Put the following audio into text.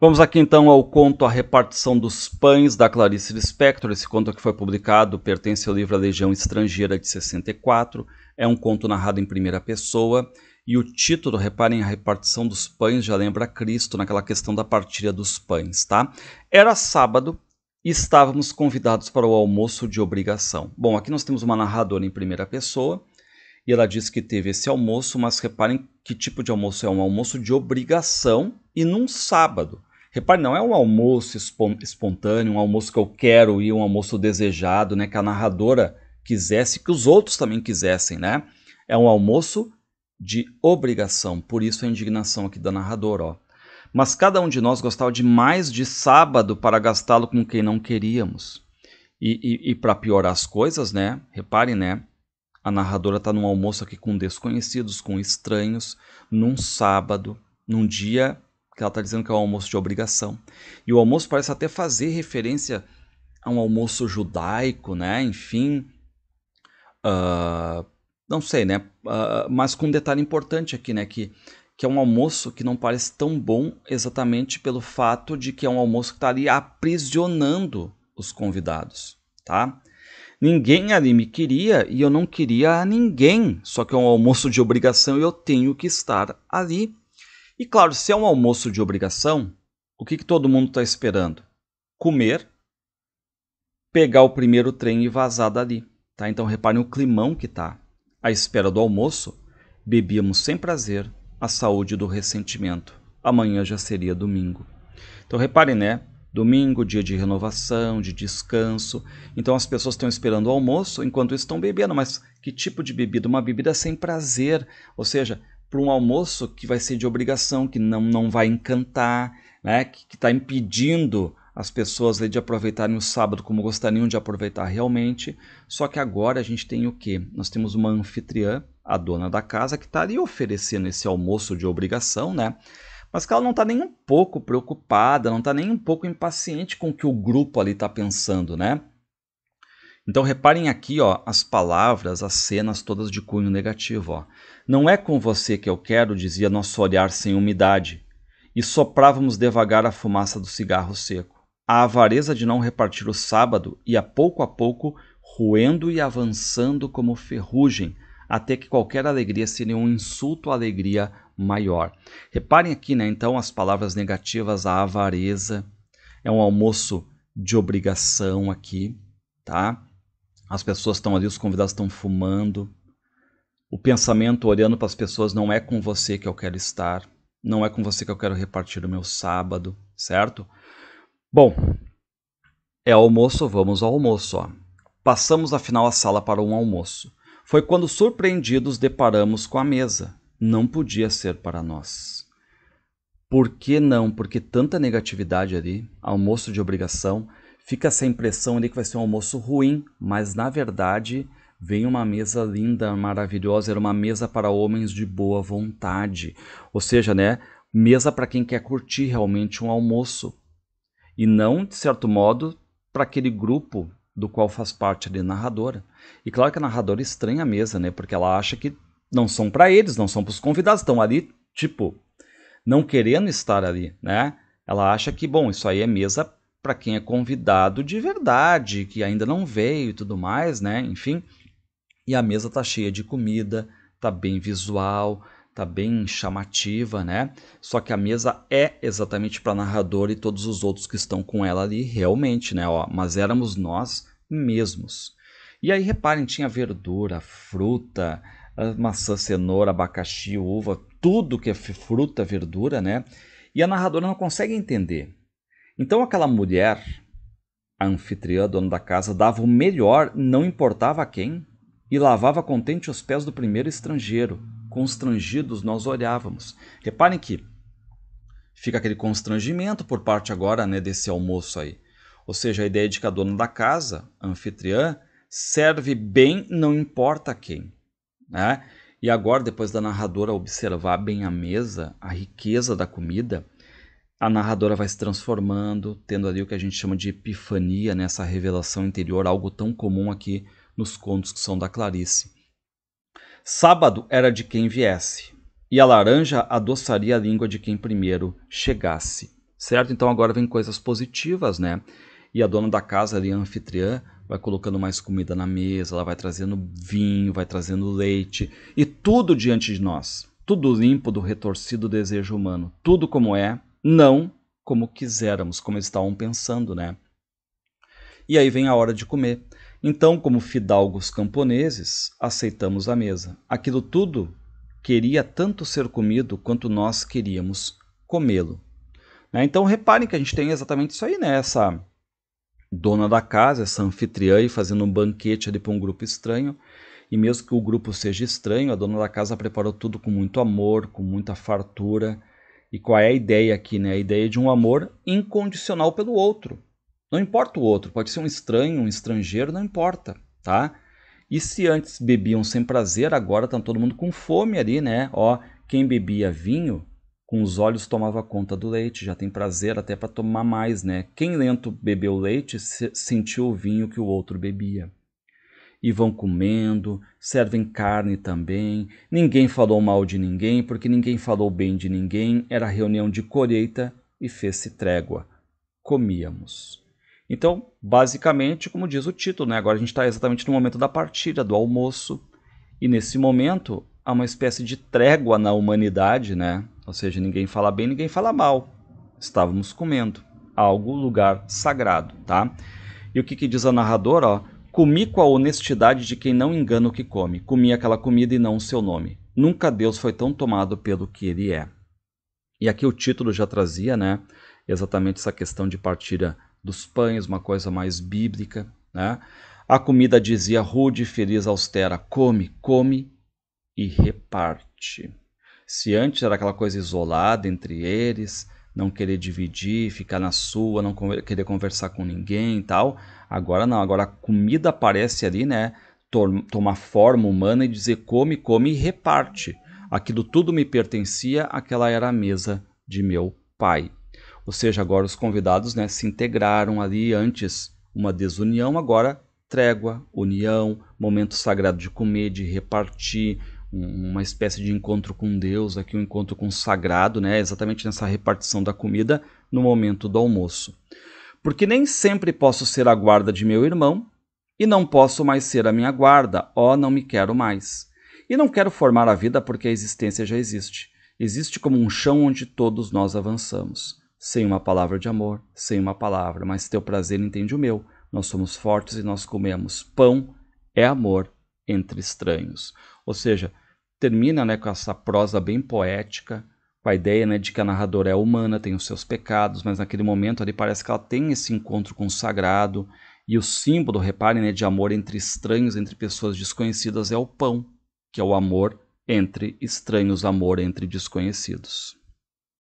Vamos aqui então ao conto A Repartição dos Pães, da Clarice Lispector. Esse conto que foi publicado pertence ao livro A Legião Estrangeira, de 64. É um conto narrado em primeira pessoa. E o título, reparem, A Repartição dos Pães já lembra Cristo naquela questão da partilha dos pães, tá? Era sábado e estávamos convidados para o almoço de obrigação. Bom, aqui nós temos uma narradora em primeira pessoa. E ela diz que teve esse almoço, mas reparem que tipo de almoço é um almoço de obrigação e num sábado. Repare, não é um almoço espontâneo, um almoço que eu quero ir, um almoço desejado, né? Que a narradora quisesse, que os outros também quisessem, né? É um almoço de obrigação, por isso a indignação aqui da narradora, ó. Mas cada um de nós gostava de mais de sábado para gastá-lo com quem não queríamos. E, e, e para piorar as coisas, né? Reparem, né? A narradora está num almoço aqui com desconhecidos, com estranhos, num sábado, num dia que ela está dizendo que é um almoço de obrigação. E o almoço parece até fazer referência a um almoço judaico, né? Enfim, uh, não sei, né? Uh, mas com um detalhe importante aqui, né? Que, que é um almoço que não parece tão bom exatamente pelo fato de que é um almoço que está ali aprisionando os convidados, tá? Ninguém ali me queria e eu não queria a ninguém, só que é um almoço de obrigação e eu tenho que estar ali. E claro, se é um almoço de obrigação, o que, que todo mundo está esperando? Comer, pegar o primeiro trem e vazar dali. Tá? Então reparem o climão que está. À espera do almoço, bebíamos sem prazer a saúde do ressentimento. Amanhã já seria domingo. Então reparem, né? Domingo, dia de renovação, de descanso. Então as pessoas estão esperando o almoço, enquanto estão bebendo. Mas que tipo de bebida? Uma bebida sem prazer, ou seja, para um almoço que vai ser de obrigação, que não, não vai encantar, né? que está impedindo as pessoas de aproveitarem o sábado como gostariam de aproveitar realmente. Só que agora a gente tem o quê? Nós temos uma anfitriã, a dona da casa, que está ali oferecendo esse almoço de obrigação, né? Mas que ela não está nem um pouco preocupada, não está nem um pouco impaciente com o que o grupo ali está pensando, né? Então reparem aqui, ó, as palavras, as cenas todas de cunho negativo, ó. Não é com você que eu quero, dizia nosso olhar sem umidade, e soprávamos devagar a fumaça do cigarro seco. A avareza de não repartir o sábado ia pouco a pouco roendo e avançando como ferrugem, até que qualquer alegria seria um insulto à alegria maior. Reparem aqui, né, então, as palavras negativas, a avareza, é um almoço de obrigação aqui, tá? As pessoas estão ali, os convidados estão fumando. O pensamento olhando para as pessoas não é com você que eu quero estar, não é com você que eu quero repartir o meu sábado, certo? Bom, é almoço, vamos ao almoço. Ó. Passamos afinal a sala para um almoço. Foi quando surpreendidos deparamos com a mesa. Não podia ser para nós. Por que não? Porque tanta negatividade ali, almoço de obrigação, Fica essa impressão de que vai ser um almoço ruim, mas na verdade vem uma mesa linda, maravilhosa, era uma mesa para homens de boa vontade. Ou seja, né, mesa para quem quer curtir realmente um almoço. E não, de certo modo, para aquele grupo do qual faz parte a narradora. E claro que a narradora estranha a mesa, né? Porque ela acha que não são para eles, não são para os convidados, estão ali, tipo, não querendo estar ali, né? Ela acha que, bom, isso aí é mesa para quem é convidado de verdade, que ainda não veio e tudo mais, né? Enfim. E a mesa tá cheia de comida, tá bem visual, tá bem chamativa, né? Só que a mesa é exatamente para narrador e todos os outros que estão com ela ali realmente, né? Ó, mas éramos nós mesmos. E aí reparem, tinha verdura, fruta, maçã, cenoura, abacaxi, uva, tudo que é fruta, verdura, né? E a narradora não consegue entender. Então aquela mulher, a anfitriã, dona da casa, dava o melhor, não importava a quem, e lavava contente os pés do primeiro estrangeiro. Constrangidos nós olhávamos. Reparem que fica aquele constrangimento por parte agora né, desse almoço aí. Ou seja, a ideia de que a dona da casa, a anfitriã, serve bem, não importa quem. Né? E agora, depois da narradora observar bem a mesa, a riqueza da comida, a narradora vai se transformando, tendo ali o que a gente chama de epifania, né? essa revelação interior, algo tão comum aqui nos contos que são da Clarice. Sábado era de quem viesse, e a laranja adoçaria a língua de quem primeiro chegasse. Certo? Então agora vem coisas positivas, né? E a dona da casa ali, a anfitriã, vai colocando mais comida na mesa, ela vai trazendo vinho, vai trazendo leite, e tudo diante de nós. Tudo limpo do retorcido desejo humano. Tudo como é, não como quiséramos, como estavam pensando, né? E aí vem a hora de comer. Então, como fidalgos camponeses, aceitamos a mesa. Aquilo tudo queria tanto ser comido quanto nós queríamos comê-lo. Né? Então, reparem que a gente tem exatamente isso aí, né? Essa dona da casa, essa anfitriã aí fazendo um banquete ali para um grupo estranho. E mesmo que o grupo seja estranho, a dona da casa preparou tudo com muito amor, com muita fartura, e qual é a ideia aqui, né? A ideia de um amor incondicional pelo outro. Não importa o outro, pode ser um estranho, um estrangeiro, não importa, tá? E se antes bebiam sem prazer, agora está todo mundo com fome ali, né? Ó, quem bebia vinho, com os olhos tomava conta do leite, já tem prazer até para tomar mais, né? Quem lento bebeu leite, se sentiu o vinho que o outro bebia e vão comendo, servem carne também. Ninguém falou mal de ninguém, porque ninguém falou bem de ninguém. Era reunião de colheita e fez-se trégua. Comíamos. Então, basicamente, como diz o título, né? agora a gente está exatamente no momento da partilha, do almoço. E nesse momento há uma espécie de trégua na humanidade, né? Ou seja, ninguém fala bem, ninguém fala mal. Estávamos comendo algo, lugar sagrado, tá? E o que, que diz a narradora? Ó? Comi com a honestidade de quem não engana o que come. Comi aquela comida e não o seu nome. Nunca Deus foi tão tomado pelo que ele é. E aqui o título já trazia, né? Exatamente essa questão de partilha dos pães, uma coisa mais bíblica, né? A comida dizia rude, feliz, austera, come, come e reparte. Se antes era aquela coisa isolada entre eles, não querer dividir, ficar na sua, não querer conversar com ninguém e tal. Agora não, agora a comida aparece ali, né? Tomar forma humana e dizer come, come e reparte. Aquilo tudo me pertencia, aquela era a mesa de meu pai. Ou seja, agora os convidados né, se integraram ali antes uma desunião, agora trégua, união, momento sagrado de comer, de repartir, uma espécie de encontro com Deus, aqui um encontro com o sagrado, né? exatamente nessa repartição da comida no momento do almoço. Porque nem sempre posso ser a guarda de meu irmão, e não posso mais ser a minha guarda, ó, oh, não me quero mais. E não quero formar a vida porque a existência já existe. Existe como um chão onde todos nós avançamos, sem uma palavra de amor, sem uma palavra, mas teu prazer entende o meu. Nós somos fortes e nós comemos. Pão é amor entre estranhos. Ou seja, termina né, com essa prosa bem poética, com a ideia né, de que a narradora é humana, tem os seus pecados, mas naquele momento ali parece que ela tem esse encontro com o sagrado. E o símbolo, reparem, né, de amor entre estranhos, entre pessoas desconhecidas, é o pão, que é o amor entre estranhos, amor entre desconhecidos.